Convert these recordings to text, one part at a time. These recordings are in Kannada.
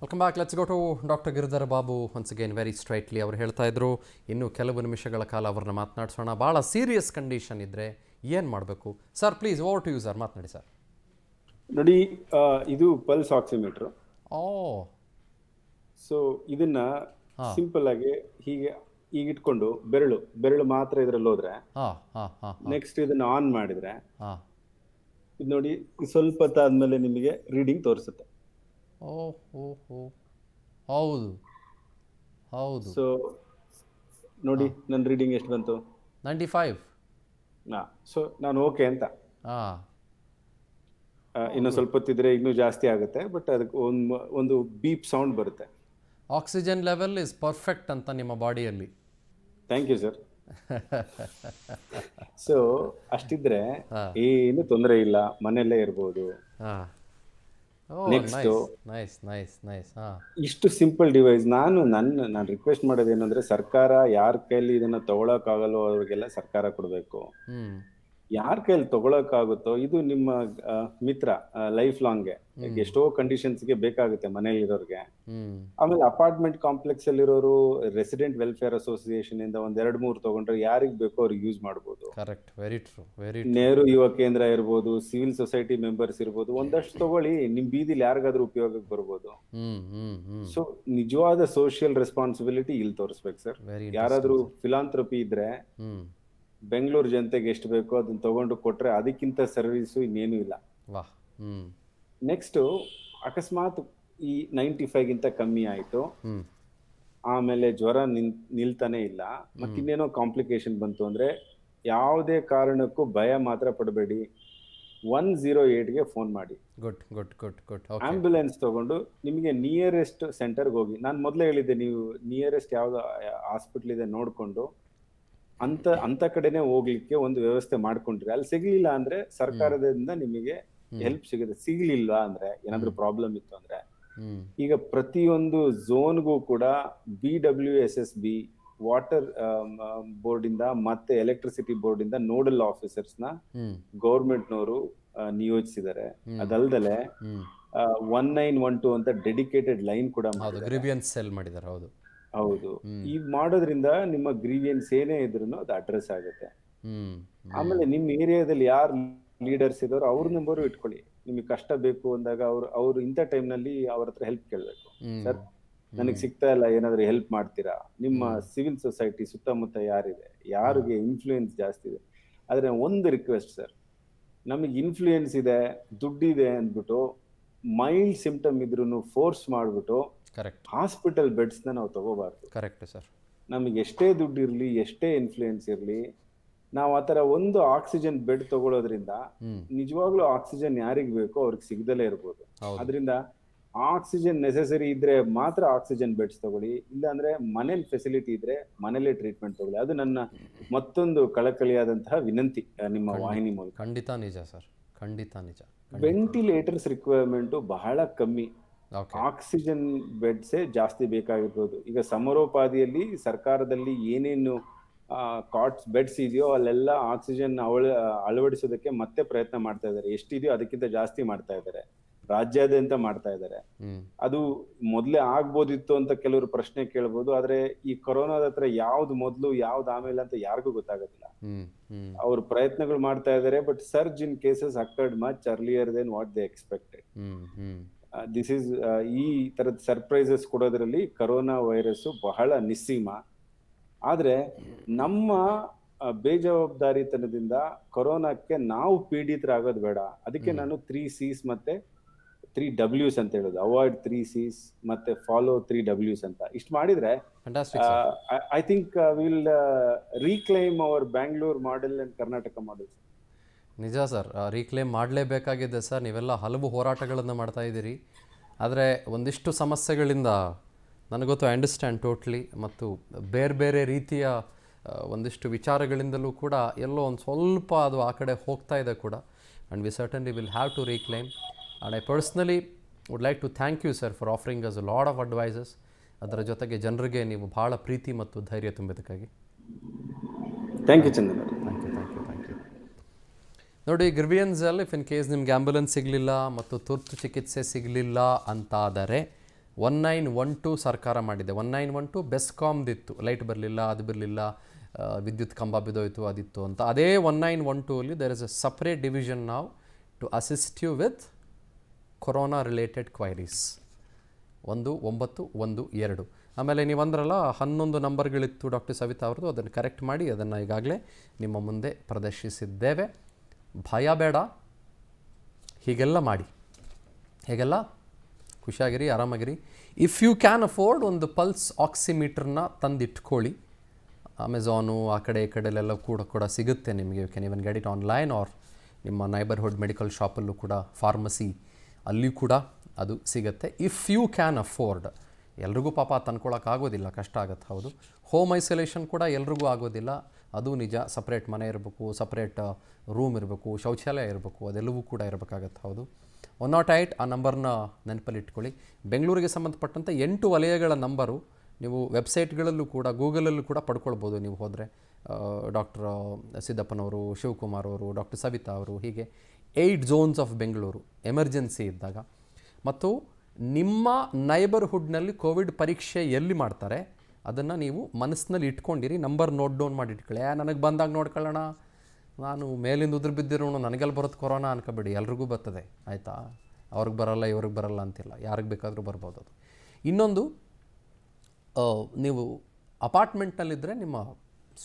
welcome back let's go to doctor Giridhar Babu once again very straightly ಅವರು ಹೇಳ್ತಾ ಇದ್ರು ಇನ್ನು ಕೆಲವು ನಿಮಿಷಗಳ ಕಾಲ ಅವ್ರನ್ನ ಮಾತನಾಡಿಸೋಣ ಭಾಳ ಸೀರಿಯಸ್ ಕಂಡೀಷನ್ ಇದ್ರೆ ಏನು ಮಾಡಬೇಕು sir please over to you sir ಮಾತನಾಡಿ ಸರ್ ನೋಡಿ ಇದು ಪಲ್ಸ್ ಆಕ್ಸಿಮೀಟರ್ ಓ ಸೊ ಇದನ್ನ ಸಿಂಪಲ್ ಆಗಿ ಹೀಗೆ ಈಗ ಇಟ್ಕೊಂಡು ಬೆರಳು ಬೆರಳು ಮಾತ್ರ ಇದರಲ್ಲಿ ಹೋದ್ರೆ ನೆಕ್ಸ್ಟ್ ಇದನ್ನ ಆನ್ ಮಾಡಿದ್ರೆ ಇದು ನೋಡಿ ಸ್ವಲ್ಪ ಹೊತ್ತಾದ್ಮೇಲೆ ನಿಮಗೆ ರೀಡಿಂಗ್ ತೋರಿಸುತ್ತೆ ಓಹೋ ಹೌದು ಹೌದು ಸೊ ನೋಡಿ ನನ್ನ ರೀಡಿಂಗ್ ಎಷ್ಟು ಬಂತು ನೈಂಟಿ ಫೈವ್ ನಾ ಸೊ ನಾನು ಓಕೆ ಅಂತ ಇನ್ನು ಸ್ವಲ್ಪ ಹೊತ್ತಿದ್ರೆ ಇನ್ನೂ ಜಾಸ್ತಿ ಆಗುತ್ತೆ ಬಟ್ ಅದಕ್ಕೆ ಒಂದು ಒಂದು ಬೀಪ್ ಸೌಂಡ್ ಬರುತ್ತೆ ಆಕ್ಸಿಜನ್ ಲೆವೆಲ್ ಇಸ್ ಪರ್ಫೆಕ್ಟ್ ಅಂತ ನಿಮ್ಮ ಬಾಡಿಯಲ್ಲಿ ಥ್ಯಾಂಕ್ ಯು ಸರ್ ಸೊ ಅಷ್ಟಿದ್ರೆ ಏನು ತೊಂದರೆ ಇಲ್ಲ ಮನೆಯಲ್ಲೇ ಇರ್ಬೋದು ನೆಕ್ಸ್ಟ್ oh, ಇಷ್ಟು ಸಿಂಪಲ್ ಡಿವೈಸ್ ನಾನು ನನ್ನ ನಾನು ರಿಕ್ವೆಸ್ಟ್ ಮಾಡೋದೇನಂದ್ರೆ ಸರ್ಕಾರ ಯಾರ ಕೈಲಿ ಇದನ್ನ ತಗೊಳಕ್ ಆಗಲ್ವೋ ಅವ್ರಿಗೆಲ್ಲ ಸರ್ಕಾರ ಕೊಡಬೇಕು ಯಾರ ಕೈಲಿ ತಗೊಳಕಾಗುತ್ತೋ ಇದು ನಿಮ್ಮ ಮಿತ್ರ ಲೈಫ್ ಲಾಂಗ್ಗೆ ಎಷ್ಟೋ ಗೆ ಬೇಕಾಗುತ್ತೆ ಮನೇಲಿ ಇರೋರ್ಗೆ ಆಮೇಲೆ ಅಪಾರ್ಟ್ಮೆಂಟ್ ಕಾಂಪ್ಲೆಕ್ಸ್ ಅಲ್ಲಿ ಇರೋರು ರೆಸಿಡೆಂಟ್ ವೆಲ್ಫೇರ್ ಅಸೋಸಿಯೇಷನ್ ಇಂದ ಒಂದ್ ಎರಡ್ ಮೂರು ತಗೊಂಡ್ರೆ ಯಾರಿಗ್ ಬೇಕೋ ಅವ್ರಿಗೆ ಯೂಸ್ ಮಾಡಬಹುದು correct very true very Nehru Yuva Kendra ಇರ್ಬೋದು ಸಿವಿಲ್ ಸೊಸೈಟಿ ಮೆಂಬರ್ಸ್ ಇರ್ಬೋದು ಒಂದಷ್ಟು ತಗೊಳ್ಳಿ ನಿಮ್ ಬೀದಿಲಿ ಯಾರಿಗಾದ್ರೂ ಉಪಯೋಗಕ್ಕೆ ಬರ್ಬೋದು ಸೊ ನಿಜವಾದ ಸೋಷಿಯಲ್ ರೆಸ್ಪಾನ್ಸಿಬಿಲಿಟಿ ಇಲ್ಲಿ ತೋರಿಸ್ಬೇಕು ಸರ್ ಯಾರಾದ್ರೂ ಫಿಲಾಂಥ್ರಪಿ ಇದ್ರೆ ಬೆಂಗಳೂರು ಜನತೆಗೆ ಎಷ್ಟು ಬೇಕೋ ಅದನ್ನ ತಗೊಂಡು ಕೊಟ್ರೆ ಅದಕ್ಕಿಂತ ಸರ್ವಿಸು ಇನ್ನೇನು ಇಲ್ಲ ನೆಕ್ಸ್ಟ್ ಅಕಸ್ಮಾತ್ ಈ ನೈಂಟಿ ಫೈವ್ ಗಿಂತ ಕಮ್ಮಿ ಆಯ್ತು ಆಮೇಲೆ ಜ್ವರ ನಿಲ್ತಾನೆ ಇಲ್ಲ ಮತ್ತಿನ್ನೇನೋ ಕಾಂಪ್ಲಿಕೇಶನ್ ಬಂತು ಅಂದ್ರೆ ಯಾವುದೇ ಕಾರಣಕ್ಕೂ ಭಯ ಮಾತ್ರ ಪಡಬೇಡಿ ಒನ್ ಜೀರೋ ಏಟ್ಗೆ ಫೋನ್ ಮಾಡಿ good good good good ambulance ತಗೊಂಡು ನಿಮಗೆ ನಿಯರೆಸ್ಟ್ ಸೆಂಟರ್ಗೆ ಹೋಗಿ ನಾನು ಮೊದಲೇ ಹೇಳಿದ್ದೆ ನೀವು ನಿಯರೆಸ್ಟ್ ಯಾವ್ದು ಹಾಸ್ಪಿಟ್ಲ್ ಇದೆ ನೋಡಿಕೊಂಡು ಅಂತ ಅಂತ ಕಡೆನೆ ಹೋಗ್ಲಿಕ್ಕೆ ಒಂದು ವ್ಯವಸ್ಥೆ ಮಾಡ್ಕೊಂಡ್ರೆ ಅಲ್ಲಿ ಸಿಗ್ಲಿಲ್ಲ ಅಂದ್ರೆ ಸರ್ಕಾರದಿಂದ ನಿಮಗೆ ಹೆಲ್ಪ್ ಸಿಗುತ್ತೆ ಸಿಗ್ಲಿಲ್ಲ ಅಂದ್ರೆ ಏನಾದ್ರು ಪ್ರಾಬ್ಲಮ್ ಇತ್ತು ಅಂದ್ರೆ ಈಗ ಪ್ರತಿಯೊಂದು ಝೋನ್ಗೂ ಕೂಡ B W S S B water board ಇಂದ ಮತ್ತೆ ಎಲೆಕ್ಟ್ರಿಸಿಟಿ ಬೋರ್ಡ್ ಇಂದ ನೋಡಲ್ ಆಫೀಸರ್ಸ್ ನ ಗೌರ್ಮೆಂಟ್ನವರು ನಿಯೋಜಿಸಿದ್ದಾರೆ ಅದಲ್ದಲೆ ಒನ್ ನೈನ್ ಒನ್ ಟು ಅಂತ ಡೆಡಿಕೇಟೆಡ್ ಲೈನ್ ಕೂಡ ಸೆಲ್ ಮಾಡಿದ್ದಾರೆ ಹೌದು ಹೌದು ಈಗ ಮಾಡೋದ್ರಿಂದ ನಿಮ್ಮ ಗ್ರೀವಿಯನ್ಸ್ ಏನೇ ಇದ್ರು ಅದು ಅಡ್ರೆಸ್ ಆಗುತ್ತೆ ಆಮೇಲೆ ನಿಮ್ಮ ಏರಿಯಾದಲ್ಲಿ ಯಾರು ಲೀಡರ್ಸ್ ಇದಾರೋ ಅವ್ರ ನಂಬರ್ ಇಟ್ಕೊಳ್ಳಿ ನಿಮಗೆ ಕಷ್ಟ ಬೇಕು ಅಂದಾಗ ಅವ್ರು ಅವ್ರು ಇಂಥ ಟೈಮ್ ನಲ್ಲಿ ಅವ್ರ ಹತ್ರ ಹೆಲ್ಪ್ ಕೇಳಬೇಕು ಸರ್ ನನಗೆ ಸಿಗ್ತಾ ಇಲ್ಲ ಏನಾದ್ರು ಹೆಲ್ಪ್ ಮಾಡ್ತೀರಾ ನಿಮ್ಮ ಸಿವಿಲ್ ಸೊಸೈಟಿ ಸುತ್ತಮುತ್ತ ಯಾರಿದೆ ಯಾರಿಗೆ ಇನ್ಫ್ಲೂಯೆನ್ಸ್ ಜಾಸ್ತಿ ಇದೆ ಆದ್ರೆ ಒಂದು ರಿಕ್ವೆಸ್ಟ್ ಸರ್ ನಮಗೆ ಇನ್ಫ್ಲೂಯೆನ್ಸ್ ಇದೆ ದುಡ್ಡಿದೆ ಅಂದ್ಬಿಟ್ಟು ಮೈಲ್ಡ್ ಸಿಂಪ್ಟಮ್ ಇದ್ರೂ ಫೋರ್ಸ್ ಮಾಡಿಬಿಟ್ಟು ಕರೆಕ್ಟ್ ಹಾಸ್ಪಿಟಲ್ ಬೆಡ್ಸ್ನ ನಾವು ತಗೋಬಾರ್ದು ಕರೆಕ್ಟ್ ಸರ್ ನಮಗೆ ಎಷ್ಟೇ ದುಡ್ಡು ಇರಲಿ ಎಷ್ಟೇ ಇನ್ಫ್ಲೂಯೆನ್ಸ್ ಇರಲಿ ನಾವು ಆ ಥರ ಒಂದು ಆಕ್ಸಿಜನ್ ಬೆಡ್ ತಗೊಳ್ಳೋದ್ರಿಂದ ನಿಜವಾಗ್ಲೂ ಆಕ್ಸಿಜನ್ ಯಾರಿಗೆ ಬೇಕೋ ಅವ್ರಿಗೆ ಸಿಗದಲ್ಲೇ ಇರ್ಬೋದು ಅದರಿಂದ ಆಕ್ಸಿಜನ್ ನೆಸೆಸರಿ ಇದ್ರೆ ಮಾತ್ರ ಆಕ್ಸಿಜನ್ ಬೆಡ್ಸ್ ತಗೊಳ್ಳಿ ಇಲ್ಲಾಂದ್ರೆ ಮನೇಲಿ ಫೆಸಿಲಿಟಿ ಇದ್ರೆ ಮನೇಲೆ ಟ್ರೀಟ್ಮೆಂಟ್ ತಗೊಳ್ಳಿ ಅದು ನನ್ನ ಮತ್ತೊಂದು ಕಳಕಳಿಯಾದಂತಹ ವಿನಂತಿ ನಿಮ್ಮ ವಾಹಿನಿ ಮೂಲಕ ಖಂಡಿತ ನಿಜ ಸರ್ ಖಂಡಿತ ನಿಜ ವೆಂಟಿಲೇಟರ್ಸ್ ರಿಕ್ವೈರ್ಮೆಂಟು ಬಹಳ ಕಮ್ಮಿ ಆಕ್ಸಿಜನ್ ಬೆಡ್ಸೇ ಜಾಸ್ತಿ ಬೇಕಾಗಿರ್ಬೋದು ಈಗ ಸಮರೋಪಾದಿಯಲ್ಲಿ ಸರ್ಕಾರದಲ್ಲಿ ಏನೇನು ಕಾಟ್ಸ್ ಬೆಡ್ಸ್ ಇದೆಯೋ ಅಲ್ಲೆಲ್ಲ ಆಕ್ಸಿಜನ್ ಅಳವಡಿಸೋದಕ್ಕೆ ಮತ್ತೆ ಪ್ರಯತ್ನ ಮಾಡ್ತಾ ಇದ್ದಾರೆ ಎಷ್ಟಿದೆಯೋ ಅದಕ್ಕಿಂತ ಜಾಸ್ತಿ ಮಾಡ್ತಾ ಇದ್ದಾರೆ ರಾಜ್ಯಾದ್ಯಂತ ಮಾಡ್ತಾ ಇದ್ದಾರೆ ಅದು ಮೊದಲೇ ಆಗ್ಬೋದಿತ್ತು ಅಂತ ಕೆಲವರು ಪ್ರಶ್ನೆ ಕೇಳ್ಬೋದು ಆದ್ರೆ ಈ ಕೊರೋನಾದ ಹತ್ರ ಯಾವ್ದು ಮೊದಲು ಯಾವ್ದು ಆಮೇಲೆ ಅಂತ ಯಾರಿಗೂ ಗೊತ್ತಾಗೋದಿಲ್ಲ ಅವ್ರ ಪ್ರಯತ್ನಗಳು ಮಾಡ್ತಾ ಇದ್ದಾರೆ but surge in cases occurred much earlier then what they expected this is ಈ ತರದ ಸರ್ಪ್ರೈಸಸ್ ಕೊಡೋದ್ರಲ್ಲಿ ಕರೋನಾ ವೈರಸ್ ಬಹಳ ನಿಸ್ಸೀಮ ಆದ್ರೆ ನಮ್ಮ ಬೇಜವಾಬ್ದಾರಿತನದಿಂದ ಕೊರೋನಾಕ್ಕೆ ನಾವು ಪೀಡಿತರಾಗೋದು ಬೇಡ ಅದಕ್ಕೆ ನಾನು ತ್ರೀ ಸೀಸ್ ಮತ್ತೆ ತ್ರೀ ಡಬ್ಲ್ಯೂಸ್ ಅಂತ ಹೇಳೋದು ಅವಾಯ್ಡ್ ತ್ರೀ ಸೀಸ್ ಮತ್ತೆ ಫಾಲೋ ತ್ರೀ ಡಬ್ಲ್ಯೂಸ್ ಅಂತ ಇಷ್ಟು ಮಾಡಿದ್ರೆ I think will reclaim our Bangalore model and Karnataka models ನಿಜ ಸರ್ ರೀಕ್ಲೇಮ್ ಮಾಡಲೇಬೇಕಾಗಿದೆ ಸರ್ ನೀವೆಲ್ಲ ಹಲವು ಹೋರಾಟಗಳನ್ನು ಮಾಡ್ತಾ ಇದ್ದೀರಿ ಆದರೆ ಒಂದಿಷ್ಟು ಸಮಸ್ಯೆಗಳಿಂದ ನನಗೊತ್ತು ಐ ಅಂಡರ್ಸ್ಟ್ಯಾಂಡ್ ಟೋಟ್ಲಿ ಮತ್ತು ಬೇರೆ ಬೇರೆ ರೀತಿಯ ಒಂದಿಷ್ಟು ವಿಚಾರಗಳಿಂದಲೂ ಕೂಡ ಎಲ್ಲೋ ಒಂದು ಸ್ವಲ್ಪ ಅದು ಆ ಕಡೆ ಹೋಗ್ತಾ ಇದೆ ಕೂಡ and we certainly will have to reclaim and I personally would like to thank you sir for offering us a load of advices ಅದರ ಜೊತೆಗೆ ಜನರಿಗೆ ನೀವು ಭಾಳ ಪ್ರೀತಿ ಮತ್ತು ಧೈರ್ಯ ತುಂಬಿದ್ದಕ್ಕಾಗಿ thank you Chandan thank you ನೋಡಿ ಗ್ರಿವಿಯನ್ಸಲ್ಲಿ ಇಫ್ ಇನ್ ಕೇಸ್ ನಿಮ್ಗೆ ಆ್ಯಂಬುಲೆನ್ಸ್ ಸಿಗಲಿಲ್ಲ ಮತ್ತು ತುರ್ತು ಚಿಕಿತ್ಸೆ ಸಿಗಲಿಲ್ಲ ಅಂತಾದರೆ ಒನ್ ನೈನ್ ಒನ್ ಟು ಸರ್ಕಾರ ಮಾಡಿದೆ ಒನ್ ನೈನ್ ಒನ್ ಟು ಬೆಸ್ಕಾಮ್ದಿತ್ತು ಲೈಟ್ ಬರಲಿಲ್ಲ ಅದು ಬರಲಿಲ್ಲ ವಿದ್ಯುತ್ ಕಂಬ ಬಿದ್ದೋಯ್ತು ಅದಿತ್ತು ಅಂತ ಅದೇ ಒನ್ ನೈನ್ ಒನ್ ಟೂ ಅಲ್ಲಿ there is a separate division ನಾವು to assist you with corona related queries ಒಂದು ಒಂಬತ್ತು ಒಂದು ಎರಡು ಆಮೇಲೆ ನೀವು ಅಂದ್ರಲ್ಲ ಹನ್ನೊಂದು ನಂಬರ್ಗಳಿತ್ತು ಡಾಕ್ಟರ್ ಸವಿತಾ ಅವ್ರದ್ದು ಅದನ್ನು ಕರೆಕ್ಟ್ ಮಾಡಿ ಅದನ್ನು ಈಗಾಗಲೇ ನಿಮ್ಮ ಮುಂದೆ ಪ್ರದರ್ಶಿಸಿದ್ದೇವೆ ಭಯ ಬೇಡ ಹೀಗೆಲ್ಲ ಮಾಡಿ ಹೇಗೆಲ್ಲ ಖುಷಿಯಾಗಿರಿ ಆರಾಮಾಗಿರಿ ಇಫ್ ಯು ಕ್ಯಾನ್ ಅಫೋರ್ಡ್ ಒಂದು ಪಲ್ಸ್ ಆಕ್ಸಿಮೀಟ್ರನ್ನ ತಂದಿಟ್ಕೊಳ್ಳಿ ಅಮೆಝಾನು ಆ ಕಡೆ ಈ ಕಡೆಲೆಲ್ಲ ಕೂಡ ಕೂಡ ಸಿಗುತ್ತೆ ನಿಮಗೆ you can even get it online or ನಿಮ್ಮ ನೈಬರ್ಹುಡ್ ಮೆಡಿಕಲ್ ಶಾಪಲ್ಲೂ ಕೂಡ ಫಾರ್ಮಸಿ ಅಲ್ಲಿಯೂ ಕೂಡ ಅದು ಸಿಗುತ್ತೆ ಇಫ್ ಯು ಕ್ಯಾನ್ ಅಫೋರ್ಡ್ ಎಲ್ರಿಗೂ ಪಾಪ ತಂದ್ಕೊಳ್ಳೋಕ್ಕಾಗೋದಿಲ್ಲ ಕಷ್ಟ ಆಗತ್ತೆ ಹೌದು ಹೋಮ್ ಐಸೋಲೇಷನ್ ಕೂಡ ಎಲ್ರಿಗೂ ಆಗೋದಿಲ್ಲ ಅದು ನಿಜ ಸಪ್ರೇಟ್ ಮನೆ ಇರಬೇಕು ಸಪ್ರೇಟ್ ರೂಮ್ uh, ಇರಬೇಕು ಶೌಚಾಲಯ ಇರಬೇಕು ಅದೆಲ್ಲವೂ ಕೂಡ ಇರಬೇಕಾಗತ್ತೆ ಹೌದು ಒನ್ ನಾಟ್ ಐಟ್ ಆ ನಂಬರ್ನ ನೆನಪಲ್ಲಿ ಇಟ್ಕೊಳ್ಳಿ ಬೆಂಗಳೂರಿಗೆ ಸಂಬಂಧಪಟ್ಟಂಥ ಎಂಟು ವಲಯಗಳ ನಂಬರು ನೀವು ವೆಬ್ಸೈಟ್ಗಳಲ್ಲೂ ಕೂಡ ಗೂಗಲಲ್ಲೂ ಕೂಡ ಪಡ್ಕೊಳ್ಬೋದು ನೀವು ಹೋದರೆ ಡಾಕ್ಟರ್ uh, uh, ಸಿದ್ದಪ್ಪನವರು ಶಿವಕುಮಾರ್ ಅವರು ಡಾಕ್ಟರ್ ಸವಿತಾ ಅವರು ಹೀಗೆ eight zones of Bengaluru emergency ಇದ್ದಾಗ ಮತ್ತು ನಿಮ್ಮ ನೈಬರ್ಹುಡ್ನಲ್ಲಿ ಕೋವಿಡ್ ಪರೀಕ್ಷೆ ಎಲ್ಲಿ ಮಾಡ್ತಾರೆ ಅದನ್ನು ನೀವು ಮನಸ್ಸಿನಲ್ಲಿ ಇಟ್ಕೊಂಡಿರಿ ನಂಬರ್ ನೋಟ್ ಡೌನ್ ಮಾಡಿ ಇಟ್ಕೊಳ್ಳಿ ನನಗೆ ಬಂದಾಗ ನೋಡ್ಕೊಳ್ಳೋಣ ನಾನು ಮೇಲಿಂದ ಉದುರು ಬಿದ್ದಿರೋನು ನನಗೆಲ್ಲ ಬರುತ್ತೆ ಕೊರೋನಾ ಅನ್ಕೋಬೇಡಿ ಎಲ್ರಿಗೂ ಬರ್ತದೆ ಆಯಿತಾ ಅವ್ರಿಗೆ ಬರಲ್ಲ ಇವ್ರಿಗೆ ಬರಲ್ಲ ಅಂತಿಲ್ಲ ಯಾರಿಗೆ ಬೇಕಾದರೂ ಬರ್ಬೋದು ಅದು ಇನ್ನೊಂದು ನೀವು ಅಪಾರ್ಟ್ಮೆಂಟ್ನಲ್ಲಿದ್ದರೆ ನಿಮ್ಮ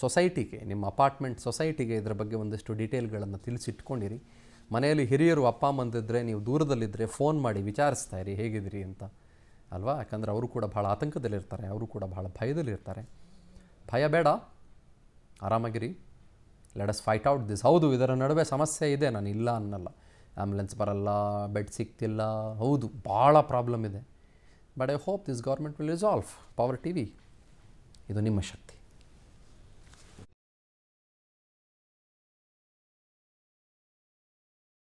ಸೊಸೈಟಿಗೆ ನಿಮ್ಮ ಅಪಾರ್ಟ್ಮೆಂಟ್ ಸೊಸೈಟಿಗೆ ಇದರ ಬಗ್ಗೆ ಒಂದಷ್ಟು ಡೀಟೇಲ್ಗಳನ್ನು ತಿಳಿಸಿಟ್ಕೊಂಡಿರಿ ಮನೆಯಲ್ಲಿ ಹಿರಿಯರು ಅಪ್ಪ ಅಮ್ಮಂದಿದ್ರೆ ನೀವು ದೂರದಲ್ಲಿದ್ದರೆ ಫೋನ್ ಮಾಡಿ ವಿಚಾರಿಸ್ತಾ ಇರಿ ಹೇಗಿದ್ದೀರಿ ಅಂತ ಅಲ್ವಾ ಯಾಕಂದರೆ ಅವರು ಕೂಡ ಭಾಳ ಆತಂಕದಲ್ಲಿರ್ತಾರೆ ಅವರು ಕೂಡ ಭಾಳ ಭಯದಲ್ಲಿರ್ತಾರೆ ಭಯ ಬೇಡ ಆರಾಮಾಗಿರಿ ಲೆಡಸ್ ಫೈಟ್ ಔಟ್ ದಿಸ್ ಹೌದು ಇದರ ನಡುವೆ ಸಮಸ್ಯೆ ಇದೆ ನಾನು ಇಲ್ಲ ಅನ್ನಲ್ಲ ಆ್ಯಂಬುಲೆನ್ಸ್ ಬರಲ್ಲ ಬೆಡ್ ಸಿಗ್ತಿಲ್ಲ ಹೌದು ಭಾಳ ಪ್ರಾಬ್ಲಮ್ ಇದೆ but I hope this government will resolve power T V ಇದು ನಿಮ್ಮ ಶಕ್ತಿ